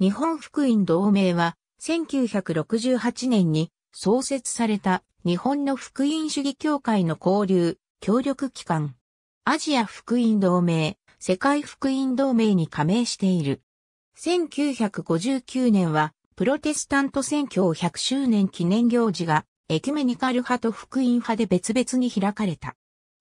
日本福音同盟は、1968年に創設された日本の福音主義協会の交流、協力機関。アジア福音同盟、世界福音同盟に加盟している。1959年は、プロテスタント宣教100周年記念行事が、エキュメニカル派と福音派で別々に開かれた。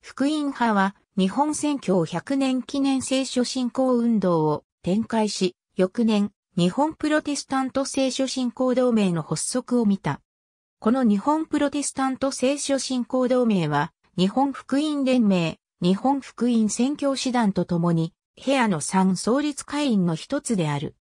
福音派は、日本宣教100年記念聖書信仰運動を展開し、翌年、日本プロテスタント聖書信仰同盟の発足を見た。この日本プロテスタント聖書信仰同盟は、日本福音連盟、日本福音宣教師団とともに、ヘアの3創立会員の一つである。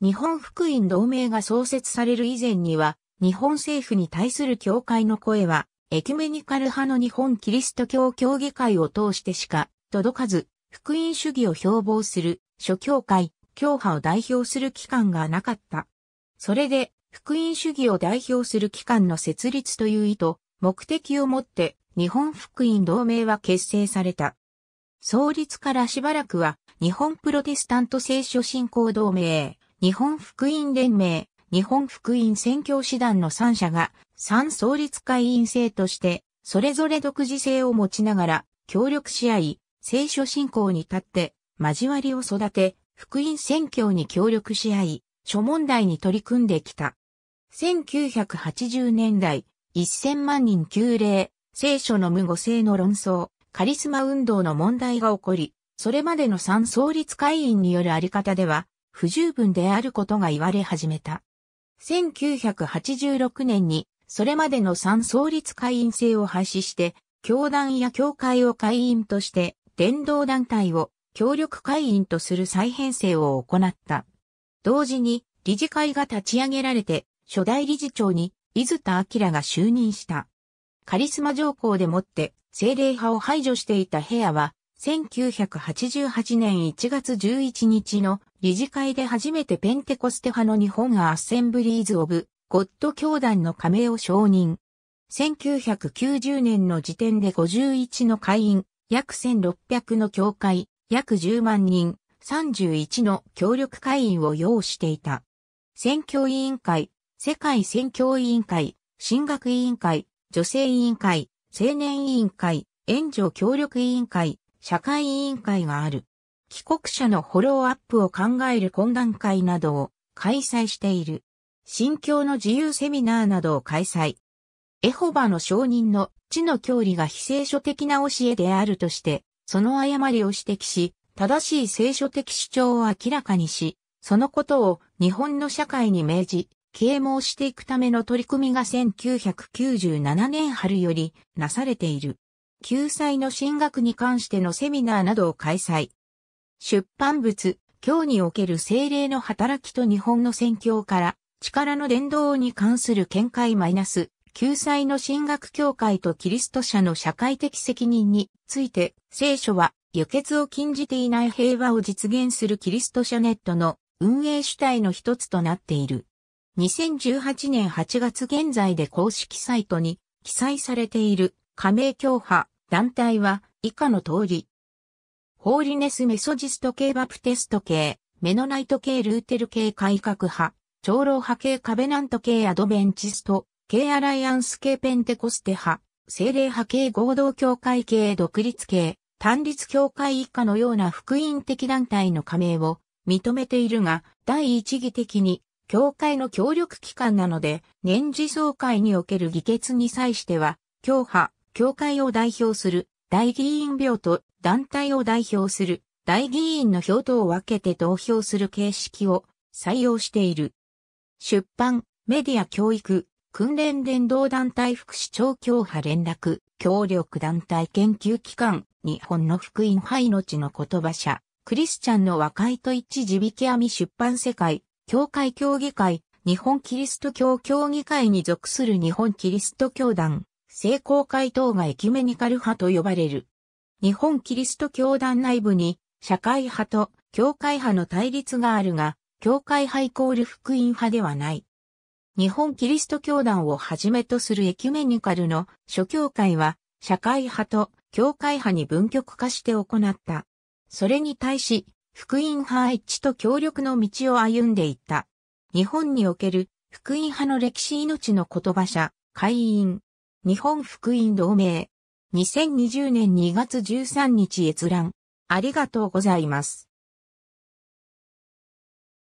日本福音同盟が創設される以前には、日本政府に対する教会の声は、エキュメニカル派の日本キリスト教協議会を通してしか届かず、福音主義を標榜する諸教会、教派を代表する機関がなかった。それで、福音主義を代表する機関の設立という意図、目的をもって、日本福音同盟は結成された。創立からしばらくは、日本プロテスタント聖書信仰同盟、日本福音連盟、日本福音宣教師団の3社が、3創立会員制として、それぞれ独自性を持ちながら、協力し合い、聖書信仰に立って、交わりを育て、福音宣教に協力し合い、諸問題に取り組んできた。1980年代、1000万人旧礼、聖書の無語性の論争、カリスマ運動の問題が起こり、それまでの三創立会員によるあり方では、不十分であることが言われ始めた。1986年に、それまでの三創立会員制を廃止して、教団や教会を会員として、伝道団体を協力会員とする再編成を行った。同時に理事会が立ち上げられて初代理事長に伊豆田明が就任した。カリスマ条項でもって精霊派を排除していた部屋は1988年1月11日の理事会で初めてペンテコステ派の日本アッセンブリーズ・オブ・ゴッド教団の加盟を承認。1990年の時点で51の会員、約1600の教会、約10万人、31の協力会員を要していた。選挙委員会、世界選挙委員会、進学委員会、女性委員会、青年委員会、援助協力委員会、社会委員会がある。帰国者のフォローアップを考える懇談会などを開催している。信教の自由セミナーなどを開催。エホバの証人の地の教理が非聖書的な教えであるとして、その誤りを指摘し、正しい聖書的主張を明らかにし、そのことを日本の社会に命じ、啓蒙していくための取り組みが1997年春よりなされている。救済の進学に関してのセミナーなどを開催。出版物、今日における精霊の働きと日本の宣教から、力の伝道に関する見解マイナス救済の神学協会とキリスト社の社会的責任について、聖書は、輸血を禁じていない平和を実現するキリスト社ネットの運営主体の一つとなっている。2018年8月現在で公式サイトに記載されている加盟教派団体は以下の通り。ホーリネスメソジスト系バプテスト系、メノナイト系ルーテル系改革派、長老派系カベナント系アドベンチスト、系アライアンス系ペンテコステ派、精霊派系合同教会系独立系、単立教会以下のような福音的団体の加盟を認めているが、第一義的に、教会の協力機関なので、年次総会における議決に際しては、教派、教会を代表する大議員票と団体を代表する大議員の票とを分けて投票する形式を採用している。出版、メディア教育、訓練伝道団体副市長教派連絡協力団体研究機関日本の福音派命の言葉社クリスチャンの和解と一致地引き網出版世界教会協議会日本キリスト教協議会に属する日本キリスト教団聖公会等がエキメニカル派と呼ばれる日本キリスト教団内部に社会派と教会派の対立があるが教会派イコール福音派ではない。日本キリスト教団をはじめとするエキュメニカルの諸教会は社会派と教会派に分局化して行った。それに対し、福音派一致と協力の道を歩んでいった。日本における福音派の歴史命の言葉者、会員、日本福音同盟、2020年2月13日閲覧、ありがとうございます。